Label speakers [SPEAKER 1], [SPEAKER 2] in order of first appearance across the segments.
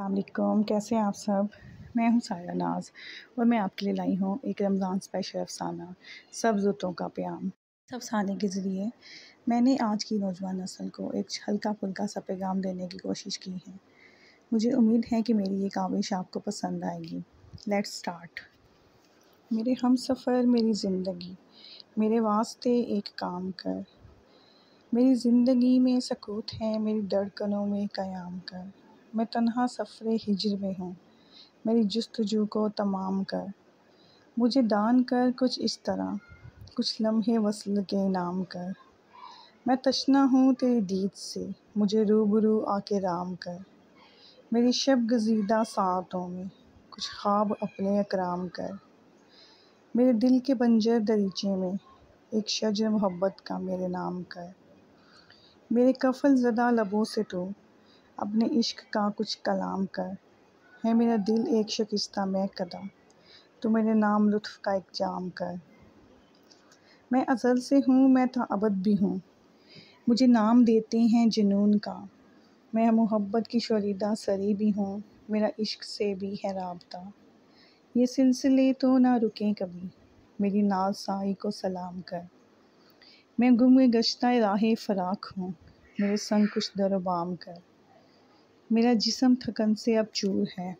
[SPEAKER 1] असलम कैसे हैं आप सब मैं हूं सारा नाज और मैं आपके लिए लाई हूं एक रमज़ान स्पेशल अफसाना सब्ज़ुतों का प्याम इस अफसाने के ज़रिए मैंने आज की नौजवान नस्ल को एक हल्का फुल्का सा पैगाम देने की कोशिश की है मुझे उम्मीद है कि मेरी ये काविश आपको पसंद आएगी लेट्स स्टार्ट मेरे हम सफ़र मेरी ज़िंदगी मेरे वास्ते एक काम कर मेरी ज़िंदगी में सकूत है मेरी धड़कनों में क़याम कर मैं तन्हा सफ़रे हिजर में हूँ मेरी जस्तजू को तमाम कर मुझे दान कर कुछ इस तरह कुछ लम्हे वसल के नाम कर मैं तशना हूँ तेरी दीद से मुझे रूबरू आके राम कर मेरी शब गजीदा सातों में कुछ ख्वाब अपने अकराम कर मेरे दिल के बंजर दरीचे में एक शज मोहब्बत का मेरे नाम कर मेरे कफल ज़दा लबों से तो अपने इश्क का कुछ कलाम कर है मेरा दिल एक शिकस्ता मैं कदम तो मेरे नाम लुत्फ़ का एक जाम कर मैं अज़ल से हूँ मैं था अबद भी हूँ मुझे नाम देते हैं जुनून का मैं मोहब्बत की शरीदा सरी भी हूँ मेरा इश्क से भी है रबता ये सिलसिले तो ना रुकें कभी मेरी नासाई को सलाम कर मैं गुम गश्ता राह फराक हूँ मेरे संग कुछ दरबाम कर मेरा जिसम थकन से अब चूर है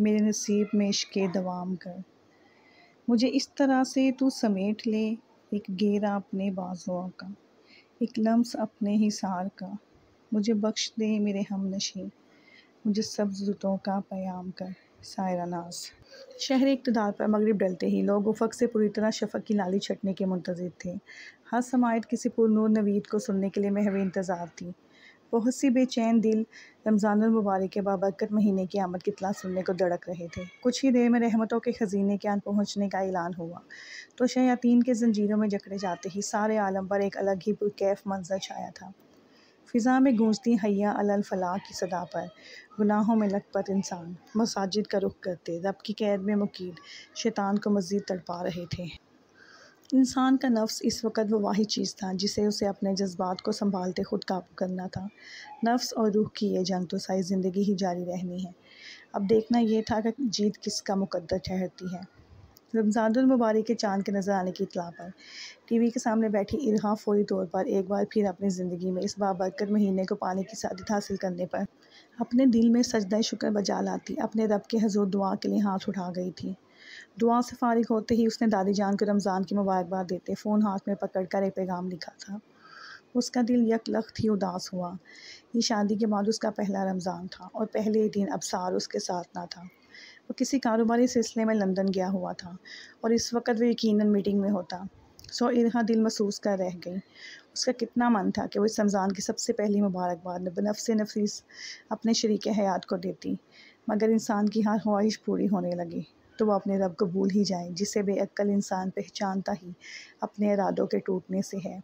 [SPEAKER 1] मेरे नसीब में इश्क दवाम कर मुझे इस तरह से तू समेट ले एक गेरा अपने बाजुओं का एक लम्स अपने हिसार का मुझे बख्श दे मेरे हम नशे मुझे सब जुतों का प्याम कर सायरा नाज शहर इकतदार तो पर मगरब डलते ही लोग उफक से पूरी तरह शफक की लाली छटने के मुंतजर थे हर समायत किसी पुरनूर नवीद को सुनने के लिए महवे इंतज़ार थी बहुत सी बेचैन दिल रमज़ानमबारक के बाबरकत महीने की आमद की तला सुनने को दड़क रहे थे कुछ ही देर में रहमतों के खजीने के आन पहुँचने का ऐलान हुआ तो शयातीन के जंजीरों में जकड़े जाते ही सारे आलम पर एक अलग ही पुरकैफ मंजर छाया था फ़िज़ा में गूंजती हैया अलल फलाह की सदा पर गुनाहों में लखपत इंसान मसाजिद का रुख करते रब की कैद में मुकीद शैतान को मज़ीद तड़पा रहे थे इंसान का नफ्स इस वक्त वो वाही चीज़ था जिसे उसे अपने जज्बात को संभालते खुद काबू करना था नफ्स और रूह की ये जंग तो सारी ज़िंदगी ही जारी रहनी है अब देखना यह था कि जीत किसका मुकद्दर ठहरती है रमज़ानुल मुबारक के चांद के नज़र आने की इतला पर टीवी के सामने बैठी इरहा फौरी तौर पर एक बार फिर अपनी ज़िंदगी में इस बाबरकर महीने को पाने की सादत हासिल करने पर अपने दिल में सजदा शुक्र बजा लाती अपने रब के हजूर दुआ के लिए हाथ उठा गई थी दुआ से फारिग होते ही उसने दादी जान को रमज़ान की मुबारकबाद देते फ़ोन हाथ में पकड़ कर एक पैगाम लिखा था उसका दिल यक लख ही उदास हुआ ये शादी के बाद उसका पहला रमज़ान था और पहले ही दिन अबसार उसके साथ ना था वो किसी कारोबारी सिलसिले में लंदन गया हुआ था और इस वक्त वो यकीन मीटिंग में होता सो इन्हा दिल महसूस कर रह गई उसका कितना मन था कि वो इस रमज़ान की सबसे पहली मुबारकबाद से नफीस अपने शरीक हयात को देती मगर इंसान की हर ख्वाहिश पूरी होने लगी तो वो अपने रब को भूल ही जाए जिसे बेअक्ल इंसान पहचानता ही अपने इरादों के टूटने से है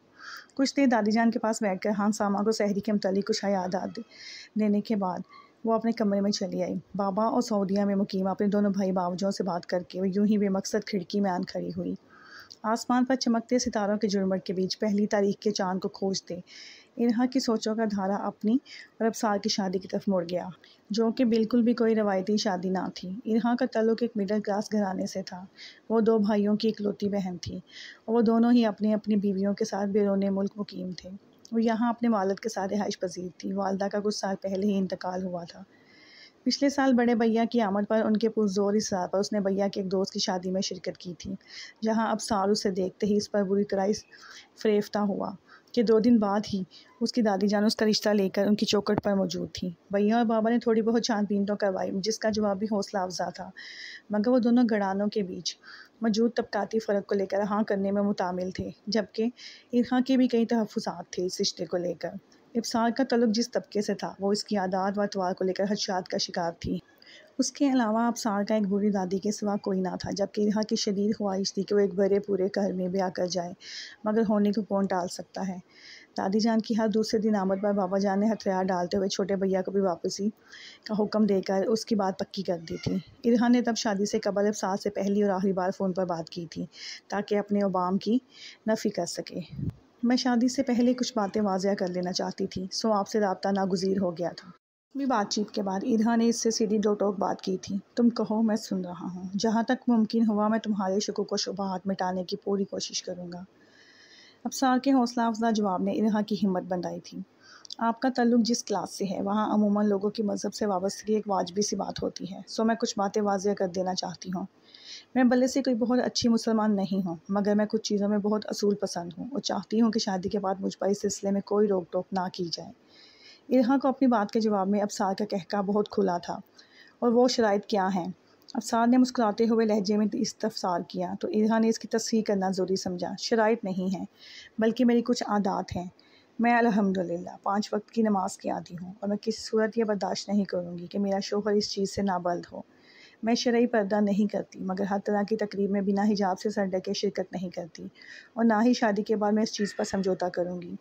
[SPEAKER 1] कुछ देर दादी जान के पास बैठकर हान सामा को सहरी के मतलब कुछ यादा देने के बाद वो अपने कमरे में चली आई बाबा और सऊदिया में मुकीम अपने दोनों भाई बावजों से बात करके वो यूं ही बेमकसद खिड़की में आन खड़ी हुई आसमान पर चमकते सितारों के जुड़मट के बीच पहली तारीख के चांद को खोजते इन्हा की सोचों का धारा अपनी साल की शादी की तरफ मुड़ गया जो कि बिल्कुल भी कोई रवायती शादी ना थी इन्हा का तल्लुक एक मिडिल क्लास घराने से था वो दो भाइयों की इकलौती बहन थी और वो दोनों ही अपनी अपनी बीवियों के साथ बैरून मुल्क मुकीम थे वो यहाँ अपने वालद के साथ रहाइश पजीर थी वालदा का कुछ साल पहले ही इंतकाल हुआ था पिछले साल बड़े भैया की आमद पर उनके पुरजोर इस पर उसने भैया के एक दोस्त की शादी में शिरकत की थी जहां अब सार उसे देखते ही इस पर बुरी तरह फरेफ्ता हुआ कि दो दिन बाद ही उसकी दादी जान उसका रिश्ता लेकर उनकी चौकट पर मौजूद थी भैया और बाबा ने थोड़ी बहुत छानबीन तो करवाई जिसका जवाब भी हौसला अफजा था मगर वो दोनों गड़ानों के बीच मौजूद तबकती फ़र्क को लेकर हाँ करने में मुतामिल थे जबकि इरखा के भी कई तहफात थे इस रिश्ते को लेकर इफसार का तलब जिस तबके से था वो इसकी आदात व अतवार को लेकर हदशात का शिकार थी उसके अलावा आप सार का एक बूढ़ी दादी के सिवा कोई ना था जबकि यहाँ की शदीद ख्वाहिश थी कि वो एक बड़े पूरे घर में भी कर जाए मगर होने को कौन टाल सकता है दादी जान की हर दूसरे दिन आमद पर बाबा जान ने हथियार डालते हुए छोटे भैया को भी वापसी का हुक्म देकर उसकी बात पक्की कर दी थी इरहा ने तब शादी से कबल अब सास से पहली और आखिरी बार फ़ोन पर बात की थी ताकि अपने ओबाम की नफ़ी कर सके मैं शादी से पहले कुछ बातें वाजिया कर लेना चाहती थी सो आपसे रबता नागजीर हो गया था भी बातचीत के बाद ईदहा ने इससे सीधी दो टोक बात की थी तुम कहो मैं सुन रहा हूँ जहाँ तक मुमकिन हुआ मैं तुम्हारे शको को शुबाहत मिटाने की पूरी कोशिश करूँगा अफसार के हौसला अफजा जवाब ने इरहा की हिम्मत बंधाई थी आपका तल्लुक जिस क्लास से है वहाँ अमूमन लोगों की मज़हब से वाबस्तगी एक वाजबी सी बात होती है सो मैं कुछ बातें वाजिया कर देना चाहती हूँ मैं बल्ले से कोई बहुत अच्छी मुसलमान नहीं हूँ मगर मैं कुछ चीज़ों में बहुत असूल पसंद हूँ और चाहती हूँ कि शादी के बाद मुझ पर इस सिलसिले में कोई रोक टोक ना की जाए इरहा को अपनी बात के जवाब में अबसार का कहका बहुत खुला था और वो शराइ क्या हैं अफसार ने मुस्कुराते हुए लहजे में इस्तफसार किया तो इरहा ने इसकी तस्ह करना ज़रूरी समझा शराइ नहीं है बल्कि मेरी कुछ आदात हैं मैं अलहमदिल्ला पाँच वक्त की नमाज की आती हूँ और मैं किसी सूरत यह बर्दाश्त नहीं करूँगी कि मेरा शोहर इस चीज़ से नाबल्द हो मैं शरा पर्दा नहीं करती मगर हर तरह की तकरीब में बिना हिजाब से सर डके शिरकत नहीं करती और ना ही शादी के बाद मैं इस चीज़ पर समझौता करूँगी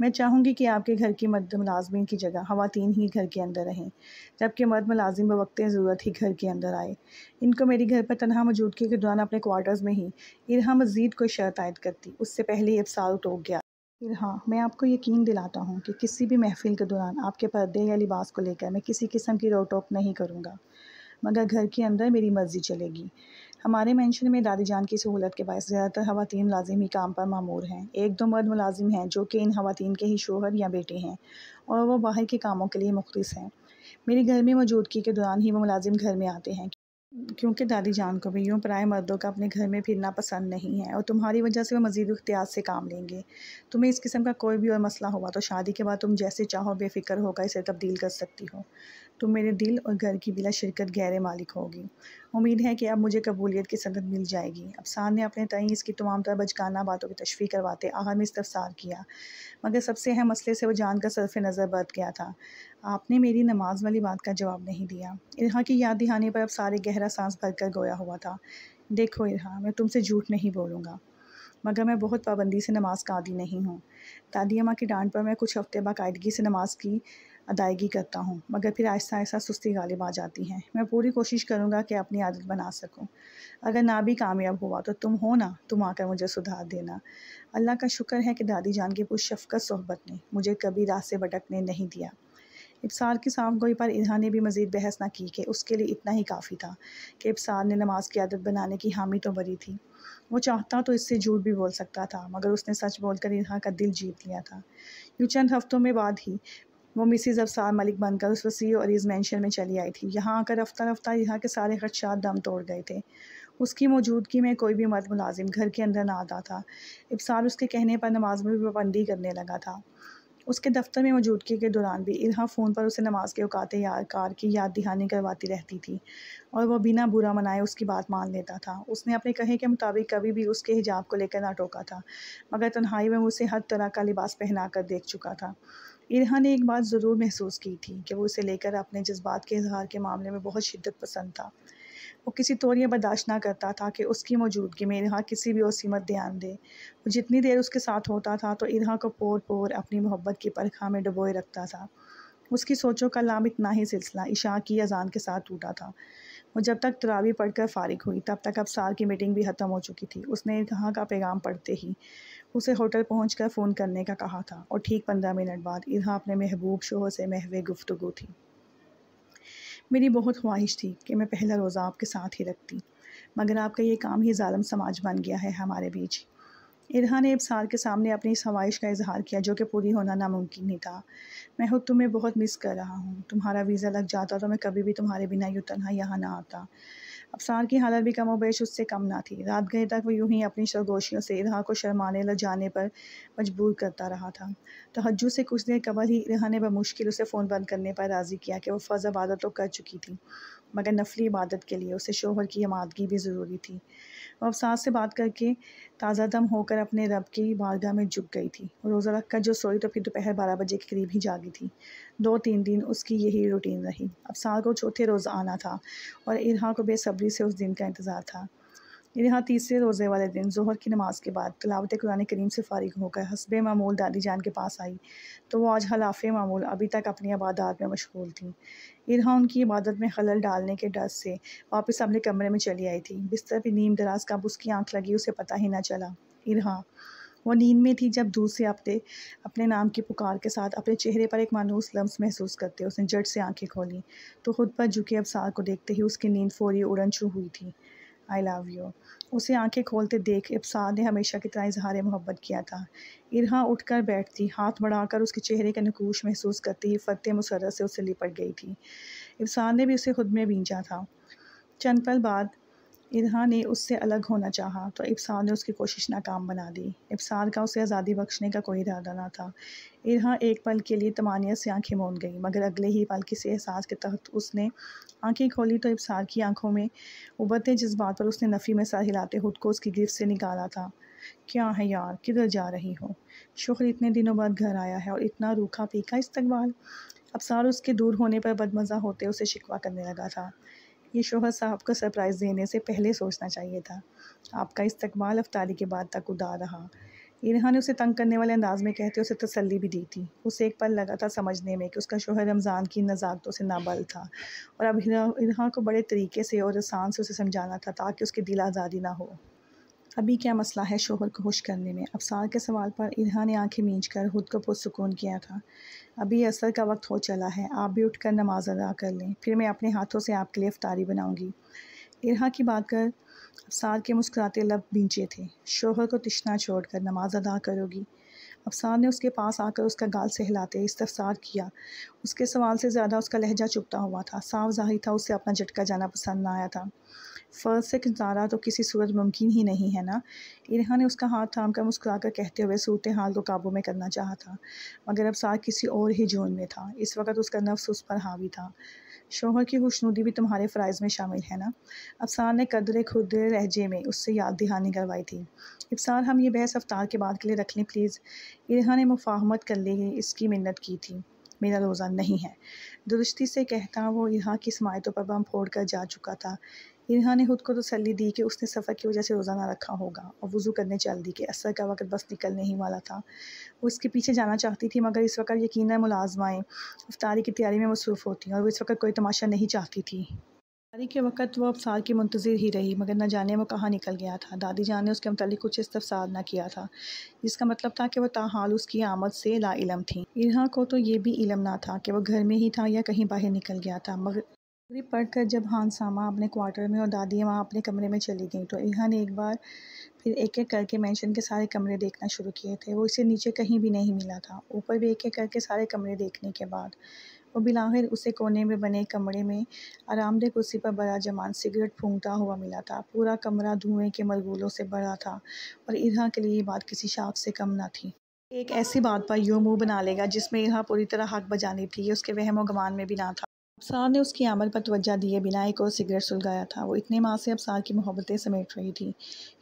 [SPEAKER 1] मैं चाहूँगी कि आपके घर की मर्द मुलाजमी की जगह खातन ही घर के अंदर रहें जबकि मर्द मुलाजिम वक्त ज़रूरत ही घर के अंदर आए इनको मेरी घर पर तनहा मौजूदगी के दौरान अपने क्वार्टर्स में ही इरहा मजीद कोई शर्त आयद करती उससे पहले अफसाल टोक गया फिर हाँ मैं आपको यकीन दिलाता हूँ कि किसी भी महफिल के दौरान आपके पर्दे या लिबास को लेकर मैं किसी किस्म की रोक टोक नहीं करूँगा मगर घर के अंदर मेरी मर्ज़ी चलेगी हमारे मैंशन में दादी जान की सहूलत के बायस ज़्यादातर खातन लाजिमी काम पर मामूर हैं एक दो मर्द मुलाजिम हैं जो कि इन खातन के ही शोहर या बेटे हैं और वह बाहर के कामों के लिए मुख्त हैं मेरी घर में मौजूदगी के दौरान ही वो मुलाजिम घर में आते हैं क्योंकि दादी जान को भी यूँ पराए मर्दों का अपने घर में फिरना पसंद नहीं है और तुम्हारी वजह से वह मज़ीद अख्तियार से काम लेंगे तुम्हें इस किस्म का कोई भी और मसला हुआ तो शादी के बाद तुम जैसे चाहो बेफिक्र होकर इसे तब्दील कर सकती हो तुम मेरे दिल और घर की बिला शिरकत गैर मालिक होगी उम्मीद है कि अब मुझे कबूलियत की सनत मिल जाएगी अफसान ने अपने तय इसकी तमाम तरह बचकाना बातों की तशफी करवाते आहर में इस्तफसार किया मगर सबसे अहम मसले से वह जान का सरफ नज़र बरत गया था आपने मेरी नमाज वाली बात का जवाब नहीं दिया इरहा की याद दिहाने पर अब सारे गहरा सांस भरकर गोया हुआ था देखो इरहा मैं तुमसे झूठ नहीं बोलूँगा मगर मैं बहुत पाबंदी से नमाज का आदि नहीं हूँ दादी अम्मा की डांट पर मैं कुछ हफ्ते बाकायदगी से नमाज की अदायगी करता हूँ मगर फिर आहिस्ता आहिस्ता सुस्ती गालिब आ जाती है मैं पूरी कोशिश करूँगा कि अपनी आदत बना सकूँ अगर ना भी कामयाब हुआ तो तुम हो ना तुम आकर मुझे सुधार देना अल्लाह का शुक्र है कि दादी जान की कुछ शफकत सोहबत ने मुझे कभी रास्ते भटकने नहीं दिया इबसार की साफ गोई पर ने भी मज़ीद बहस ना की कि उसके लिए इतना ही काफ़ी था कि इबसार ने नमाज की आदत बनाने की हामी तो भरी थी वो चाहता तो इससे झूठ भी बोल सकता था मगर उसने सच बोलकर इन्हा का दिल जीत लिया था यूँ चंद हफ्तों में बाद ही वो मिसिज़ अफसार मलिक बनकर उस वसी और इस मैंशन में चली आई थी यहाँ आकर रफ्ता रफ्ता यहाँ के सारे खदशात दम तोड़ गए थे उसकी मौजूदगी में कोई भी मर्द मुलाजिम घर के अंदर ना आता था इबसार उसके कहने पर नमाज में भी पाबंदी करने लगा था उसके दफ्तर में मौजूदगी के दौरान भी इल्हा फ़ोन पर उसे नमाज के अवकात कार की याद दहानी करवाती रहती थी और वह बिना बुरा मनाए उसकी बात मान लेता था उसने अपने कहे के मुताबिक कभी भी उसके हिजाब को लेकर ना टोका था मगर तन्हाई में उसे हर तरह का लिबास पहना कर देख चुका था इरहा ने एक बात ज़रूर महसूस की थी कि वो उसे लेकर अपने जज्बात के इजहार के मामले में बहुत शिद्दत पसंद था वो किसी यह बर्दाश्त ना करता था कि उसकी मौजूदगी में इरहा किसी भी वसीमत ध्यान दे वो जितनी देर उसके साथ होता था तो इरहा को पोर पोर अपनी मोहब्बत की परखा में डुबोए रखता था उसकी सोचों का लाम इतना ही सिलसिला इशा की अजान के साथ टूटा था वो जब तक तरावी पढ़कर फारिग हुई तब तक अब सार की मीटिंग भी ख़त्म हो चुकी थी उसने इरहा का पैगाम पढ़ते ही उसे होटल पहुँच कर फ़ोन करने का कहा था और ठीक पंद्रह मिनट बाद इरहा अपने महबूब शोहर से महवे गुफ्तु थी मेरी बहुत ख्वाहिश थी कि मैं पहला रोज़ा आपके साथ ही रखती मगर आपका ये काम ही ालम समाज बन गया है हमारे बीच इरहा ने इबसार के सामने अपनी इस ख्वाहिश का इजहार किया जो कि पूरी होना नामुमकिन नहीं था मैं खुद तुम्हें बहुत मिस कर रहा हूँ तुम्हारा वीज़ा लग जाता तो मैं कभी भी तुम्हारे बिना यूँ तनहा यहाँ ना आता अफसार की हालत भी कम वेश उससे कम ना थी रात गए तक वो यूं ही अपनी सरगोशियों से रहा को शर्माने ल जाने पर मजबूर करता रहा था तहजु से कुछ देर कबल ही रहा ने बमुश्किल उसे फ़ोन बंद करने पर राज़ी किया कि वह फ़र्ज़ इबादत तो कर चुकी थी मगर नफली इबादत के लिए उसे शोहर की आमादगी भी ज़रूरी थी और सास से बात करके ताज़ा दम होकर अपने रब की बारगाह में झुक गई थी रोज़ा रख कर जो सोई तो फिर दोपहर बारह बजे के करीब ही जागी थी दो तीन दिन उसकी यही रूटीन रही अब को चौथे रोज़ आना था और इरहा को बेसब्री से उस दिन का इंतज़ार था यानी हाँ तीसरे रोज़े वाले दिन जोहर की नमाज़ के बाद तलावत कुरान करीम से फ़ारिग होकर हसब मामूल दादी जान के पास आई तो वो आज हलाफ मामूल अभी तक अपनी आबादात में मशगूल थी इरहा उनकी इबादत में खलल डालने के डर से वापस अपने कमरे में चली आई थी बिस्तर पर नीम दराज कब उसकी आँख लगी उसे पता ही ना चला इरहा वो नींद में थी जब दूसरे हफ्ते अपने नाम की पुकार के साथ अपने चेहरे पर एक मानूस लम्स महसूस करते उसने जट से आंखें खोली तो खुद पर झुके अबसार को देखते ही उसकी नींद फौरी उड़न छू हुई थी आई लव यू उसे आंखें खोलते देख इब्साद ने हमेशा की तरह इजहार मोहब्बत किया था इरहा उठकर बैठती हाथ बढ़ाकर उसके चेहरे का नकूश महसूस करती ही फतेह मुसरत से उससे लिपट गई थी इब्साद ने भी उसे खुद में बींचा था चंद पल बाद इरहा ने उससे अलग होना चाहा तो इब्सार ने उसकी कोशिश नाकाम बना दी इब्सार का उसे आज़ादी बख्शने का कोई इरादा ना था इरहा एक पल के लिए तमानियत से आंखें मोन गई मगर अगले ही पल किसी एहसास के तहत उसने आंखें खोली तो इफसार की आंखों में उबरते जिस बात पर उसने नफ़ी में सर हिलाते खुद को उसकी गिरफ्त से निकाला था क्या है यार किधर जा रही हो शुक्र इतने दिनों बाद घर आया है और इतना रूखा पीखा इस्तकबाल अबसार उसके दूर होने पर बदमज़ा होते उसे शिकवा करने लगा था ये शोहर साहब को सरप्राइज़ देने से पहले सोचना चाहिए था आपका इस्तकबाल अफ्तारी के बाद तक उदा रहा इरहान ने उसे तंग करने वाले अंदाज में कहते उसे तसल्ली भी दी थी उसे एक पल लगा था समझने में कि उसका शोहर रमज़ान की नज़ाकतों से नाबल था और अब इरहान को बड़े तरीके से और आसान से उसे समझाना था ताकि उसकी दिल आज़ादी ना हो अभी क्या मसला है शोहर को खुश करने में अफसार के सवाल पर इरहा ने आंखें मींच कर खुद को पुरसकून किया था अभी असर का वक्त हो चला है आप भी उठकर नमाज अदा कर लें फिर मैं अपने हाथों से आपके लिए अफ्तारी बनाऊँगी इरहा की बात कर अफसार के मुस्कुराते लब बींचे थे शोहर को छोड़ छोड़कर नमाज अदा करोगी अफसार ने उसके पास आकर उसका गाल सहलाते इस्तफसार किया उसके सवाल से ज़्यादा उसका लहजा चुपता हुआ था साफ जाहिर था उसे अपना झटका जाना पसंद ना आया था फ़र्ज से गुजारा तो किसी सूरत मुमकिन ही नहीं है ना इरहा ने उसका हाथ थाम कर मुस्कुरा कर कहते हुए सूरत हाल को काबू में करना चाहा था मगर अब सार किसी और ही जोन में था इस वक्त उसका नफ्स उस पर हावी था शोहर की खुशनुदी भी तुम्हारे फ़राइज में शामिल है ना अफसार ने कदर खुद लहजे में उससे याद दहानी करवाई थी अफसार हम ये बहस अफ्तार के बाद के लिए रख लें प्लीज़ इरहा ने मुफाहमत कर ली इसकी मिन्नत की थी मेरा रोज़ा नहीं है दुरुस्ती से कहता वो यहाँ की समायतों पर बम फोड़ कर जा चुका था इन्हा ने खुद को तसली तो दी कि उसने सफ़र की वजह से रोज़ा ना रखा होगा और वज़ू करने चल दी कि असर का वक्त बस निकलने ही वाला था वो इसके पीछे जाना चाहती थी मगर इस वक्त यकीन मुलाजमाएँ अफ्तारी की तैयारी में मसरूफ़ होती और वो इस वक्त कोई तमाशा नहीं चाहती थी तारी के वक्त वो अफसार की मुंतज़र ही रही मगर न जाने वो कहाँ निकल गया था दादी जान ने उसके मतलब कुछ इस्तफसार ना किया था जिसका मतलब था कि वह ताहाल उसकी आमद से लाइलम थी इरहा को तो ये भी इलम ना था कि वह घर में ही था या कहीं बाहर निकल गया था मगर मगरिब पढ़कर जब सामा अपने क्वार्टर में और दादी वहाँ अपने कमरे में चली गई तो इहा ने एक बार फिर एक एक करके मेंशन के सारे कमरे देखना शुरू किए थे वो इसे नीचे कहीं भी नहीं मिला था ऊपर भी एक एक करके सारे कमरे देखने के बाद वो बिलाहिर उसे कोने में बने कमरे में आरामदेह कुर्सी पर बड़ा जमान सिगरेट फूंकता हुआ मिला था पूरा कमरा धुएं के मलगूलों से भरा था और इरहा के लिए ये बात किसी शाख से कम ना थी एक ऐसी बात पर यूँ मुँह बना लेगा जिसमें यह पूरी तरह हक बजानी थी उसके वहम गमान में भी ना था सार ने उसकी आमद पर तवज्जा दिए बिना एक और सिगरेट सुलगाया था वो इतने माह से अब सार की मोहब्बतें समेट रही थी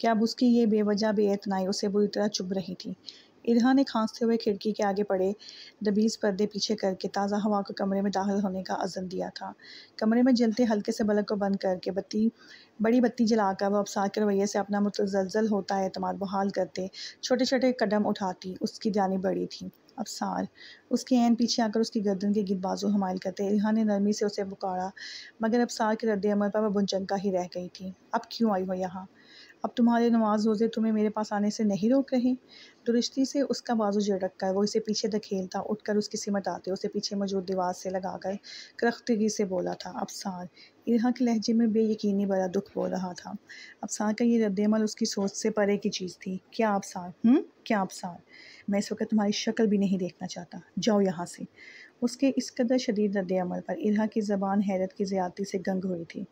[SPEAKER 1] कि अब उसकी ये बेवजह बेअतनाई उसे बुरी तरह चुभ रही थी इरहा ने खांसते हुए खिड़की के आगे पड़े दबीज पर्दे पीछे करके ताज़ा हवा को कमरे में दाखिल होने का अज़न दिया था कमरे में जलते हल्के से बलक को बंद करके बत्ती बड़ी बत्ती जलाकर वह अफसार के रवैये से अपना मुतजलजल होता है अतमाद बहाल करते छोटे छोटे कदम उठाती उसकी जानी बड़ी थी अबसार उसके एन पीछे आकर उसकी गर्दन के गिर बाजू हमायल करते रिहा ने नरमी से उसे पुकारा मगर अबसार के रद्द अमल पर वह बुनचंका ही रह गई थी अब क्यों आई हो यहाँ अब तुम्हारे नमाज रोज़े तुम्हें मेरे पास आने से नहीं रोक रहे दुरुस्ती से उसका बाजू झड़क कर वो इसे पीछे धकेलता उठकर उसकी सिमट आते उसे पीछे मौजूद दीवार से लगाकर करख्तगी से बोला था अफसार इरहा के लहजे में बेयकीनी बड़ा दुख बोल रहा था अफसार का ये रद्दमल उसकी सोच से परे की चीज़ थी क्या अफसार हम्म? क्या अफसार मैं इस वक्त तुम्हारी शक्ल भी नहीं देखना चाहता जाओ यहाँ से उसके इस कदर शदीद रद्दमल पर इरहा की ज़बान हैरत की ज़्यादती से गंग हुई थी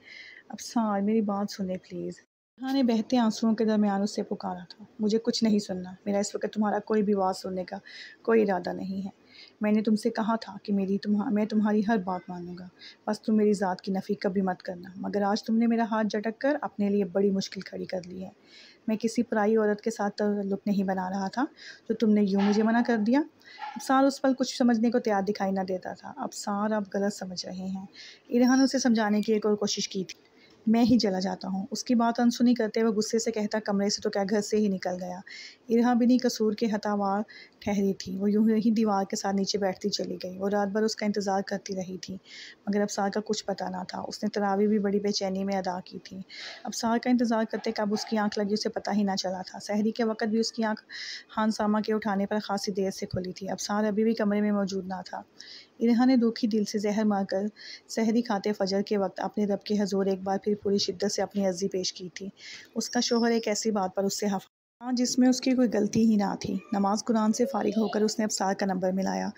[SPEAKER 1] अब सार मेरी बात सुने प्लीज़ इरहा ने बहते आंसुओं के दरमियान उससे पुकारा था मुझे कुछ नहीं सुनना मेरा इस वक्त तुम्हारा कोई भी आवाज़ सुनने का कोई इरादा नहीं है मैंने तुमसे कहा था कि मेरी तुम्हा मैं तुम्हारी हर बात मानूंगा बस तुम मेरी ज़ात की नफ़ी कभी मत करना मगर आज तुमने मेरा हाथ झटक कर अपने लिए बड़ी मुश्किल खड़ी कर ली है मैं किसी पराई औरत के साथ तल्लुक नहीं बना रहा था तो तुमने यूँ मुझे मना कर दिया अब सार उस पल कुछ समझने को तैयार दिखाई ना देता था अब सार आप गलत समझ रहे हैं इरहान उसे समझाने की एक और कोशिश की थी मैं ही जला जाता हूँ उसकी बात अनसुनी करते हुए गुस्से से कहता कमरे से तो क्या घर से ही निकल गया इरहा बिनी कसूर के हतावार ठहरी थी वो यूं ही दीवार के साथ नीचे बैठती चली गई वो रात भर उसका इंतज़ार करती रही थी मगर अबसार का कुछ पता ना था उसने तरावी भी बड़ी बेचैनी में अदा की थी अबसार का इंतज़ार करते कब उसकी आँख लगी उसे पता ही ना चला था सहरी के वक्त भी उसकी आँख हानसामा सामा के उठाने पर खासी देर से खुली थी अबसार अभी भी कमरे में मौजूद ना था इन्हा ने दुखी दिल से जहर मारकर सहरी खाते फजर के वक्त अपने रब के हजूर एक बार फिर पूरी शिद्दत से अपनी अर्जी पेश की थी उसका शोहर एक ऐसी बात पर उससे हफ हाँ जिसमें उसकी कोई गलती ही ना थी नमाज कुरान से फारिग होकर उसने अबसार का नंबर मिलाया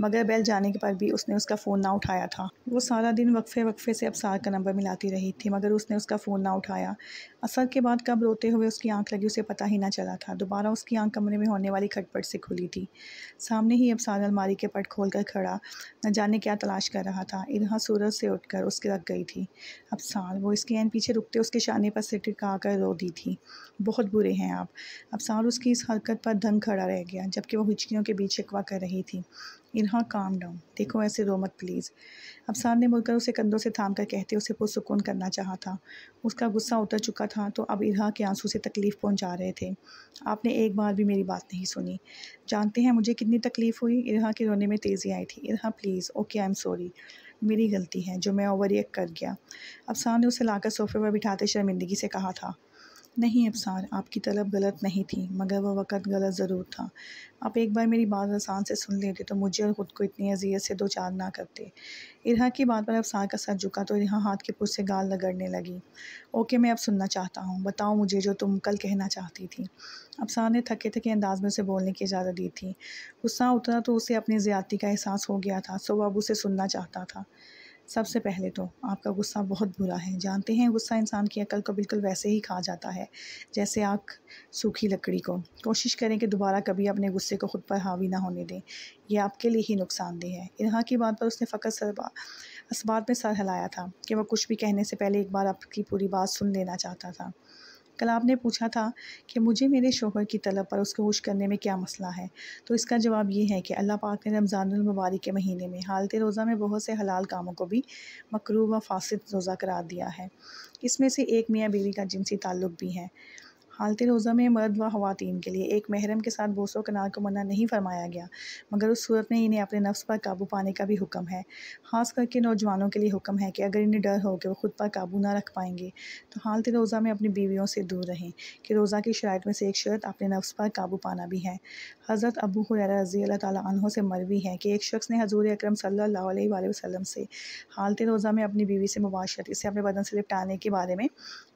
[SPEAKER 1] मगर बैल जाने के पर भी उसने उसका फ़ोन ना उठाया था वो सारा दिन वक्फे वक्फे से अबसार का नंबर मिलाती रही थी मगर उसने उसका फ़ोन ना उठाया असर के बाद कब रोते हुए उसकी आंख लगी उसे पता ही ना चला था दोबारा उसकी आंख कमरे में होने वाली खटपट से खुली थी सामने ही अब सारा अलमारी के पट खोल कर खड़ा न जाने क्या तलाश कर रहा था इधर सूरज से उठकर उसके रख गई थी अब साल वो इसके एन पीछे रुकते उसके शाने पर सिर टिका कर रो दी थी बहुत बुरे हैं आप अब साल उसकी इस हरकत पर धन खड़ा रह गया जबकि वो हिचकियों के बीच शिकवा कर रही थी इन्हा काम डाउन देखो ऐसे रो मत प्लीज़ अब ने मुड़कर उसे कंधों से थाम कर कहते उसे पुरसकून करना चाहा था उसका गुस्सा उतर चुका था तो अब इन्हा के आंसू से तकलीफ़ पहुंचा रहे थे आपने एक बार भी मेरी बात नहीं सुनी जानते हैं मुझे कितनी तकलीफ़ हुई इन्हा के रोने में तेज़ी आई थी इन्हा please okay I am sorry मेरी गलती है जो मैं ओवर कर गया अब ने उसे लाकर सोफे पर बिठाते शर्मिंदगी से कहा था नहीं अबसार आपकी तलब गलत नहीं थी मगर वह वक़्त गलत ज़रूर था आप एक बार मेरी बात आसान से सुन लेते तो मुझे और ख़ुद को इतनी अजियत से दो चार ना करते इरहा की बात पर अबसार का सर झुका तो इरहा हाथ के पुर से गाल लगड़ने लगी ओके मैं अब सुनना चाहता हूँ बताओ मुझे जो तुम कल कहना चाहती थी अबसार ने थके थके अंदाज में उसे बोलने की इजाज़त दी थी गुस्सा उतरा तो उसे अपनी ज़्यादती का एहसास हो गया था सो अब उसे सुनना चाहता था सबसे पहले तो आपका गुस्सा बहुत बुरा है जानते हैं गुस्सा इंसान की अकल को बिल्कुल वैसे ही खा जाता है जैसे आग सूखी लकड़ी को कोशिश करें कि दोबारा कभी अपने गुस्से को खुद पर हावी ना होने दें यह आपके लिए ही नुकसानदेह है इन्हा की बात पर उसने फ़कत इस बात में सर हिलाया था कि वह कुछ भी कहने से पहले एक बार आपकी पूरी बात सुन लेना चाहता था कल आपने पूछा था कि मुझे मेरे शोहर की तलब पर उसको खुश करने में क्या मसला है तो इसका जवाब ये है कि अल्लाह पाक ने रमज़ानमबारक के महीने में हालत रोज़ा में बहुत से हलाल कामों को भी मकरूब व फासद रोज़ा करार दिया है इसमें से एक मियाँ बीवी का जिनसी ताल्लुक़ भी है हालत रोज़ा में मर्द व खुवान के लिए एक महरम के साथ बोसो नार को मना नहीं फरमाया गया मगर उस सूरत में इन्हें अपने नफ्स पर काबू पाने का भी हुक्म है ख़ास करके नौजवानों के लिए हुक्म है कि अगर इन्हें डर हो कि वह खुद पर काबू ना रख पाएंगे तो हालत रोज़ा में अपनी बीवियों से दूर रहें कि रोज़ा की शरात में से एक शरत अपने नफ्स पर काबू पाना भी है हज़रत अबू हुर रज़ी अल्लाह तहों से मरवी है कि एक शख्स ने हजूर अक्रम सल्ला वसम से हालत रोज़ा में अपनी बीवी से मुबाशरत इसे अपने बदन से निपटाने के बारे में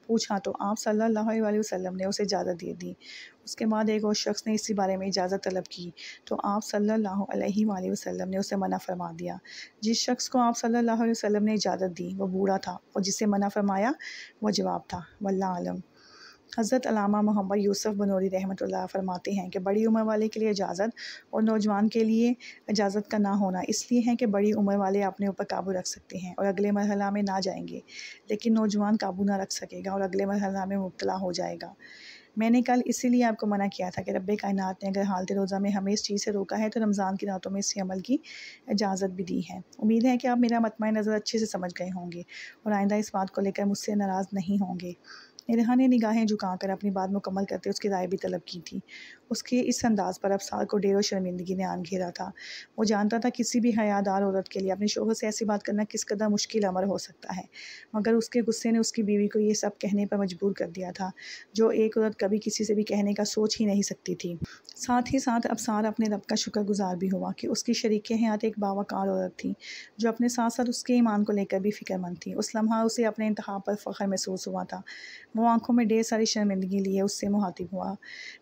[SPEAKER 1] पूछा तो आप सल्लल्लाहु अलैहि वसल्लम ने उसे इजाज़त दे दी उसके बाद एक और शख्स ने इसी बारे में इजाज़त तलब की तो आप सल्लल्लाहु अलैहि वसल्लम ने उसे मना फरमा दिया जिस शख्स को आप सल्लल्लाहु अलैहि वसल्लम ने इजाज़त दी वो बूढ़ा था और जिसे मना फरमाया वह जवाब था वल्ला आलम हज़रत अलामा मोहम्मद यूसुफ़ बनोरी रहमत फरमाते हैं कि बड़ी उम्र वाले के लिए इजाज़त और नौजवान के लिए इजाज़त का ना होना इसलिए है कि बड़ी उम्र वाले अपने ऊपर काबू रख सकते हैं और अगले मरहला में ना जाएंगे लेकिन नौजवान काबू ना रख सकेगा और अगले मरहला में मुबला हो जाएगा मैंने कल इसीलिए आपको मना किया था कि रब कायनात ने अगर हालत रोज़ा में हमें इस चीज़ से रोका है तो रमज़ान की रातों में इसी अमल की इजाज़त भी दी है उम्मीद है कि आप मेरा मतम नज़र अच्छे से समझ गए होंगे और आइंदा इस बात को लेकर मुझसे नाराज़ नहीं होंगे रेहा ने निगाहें झुकाकर अपनी बात मुकम्मल करते उसकी राय भी तलब की थी उसके इस अंदाज़ पर अफसार को डेरो शर्मिंदगी ने आन घेरा था वो जानता था किसी भी हयादार औरत के लिए अपने शोहर से ऐसी बात करना किस कदर मुश्किल अमर हो सकता है मगर उसके गुस्से ने उसकी बीवी को ये सब कहने पर मजबूर कर दिया था जो एक औरत कभी किसी से भी कहने का सोच ही नहीं सकती थी साथ ही साथ अफसार अपने रब का शुक्रगुजार भी हुआ कि उसकी शरीक हयात एक बावकार औरत थी जो अपने साथ साथ उसके ईमान को लेकर भी फिक्रमंद थी उस लम्हा उसे अपने इंतहा पर फ़ख्र महसूस हुआ था वो आंखों में ढेर सारी शर्मिंदगी लिए उससे मुहातिब हुआ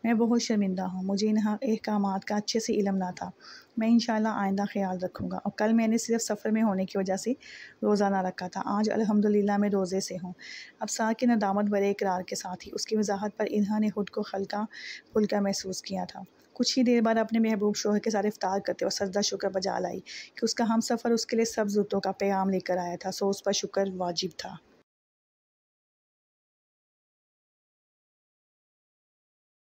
[SPEAKER 1] मैं बहुत शर्मिंद शर्मिंदा हूँ मुझे इन अहकाम का अच्छे से इलम ना था मैं इन आइंदा ख्याल रखूँगा और कल मैंने सिर्फ सफ़र में होने की वजह से रोज़ाना रखा था आज अल्हम्दुलिल्लाह मैं रोज़े से हूँ अब सार के नदामत बड़े इकरार के साथ ही उसकी वजाहत पर इन्होंने खुद को हल्का फुल्का महसूस किया था कुछ ही देर बाद अपने महबूब शोहर के साथ इफ्तार करते और सजदा शुक्र बजा लाई कि उसका हम सफ़र उसके लिए सब जुतों का पैगाम लेकर आया था सो उस पर शुक्र वाजिब था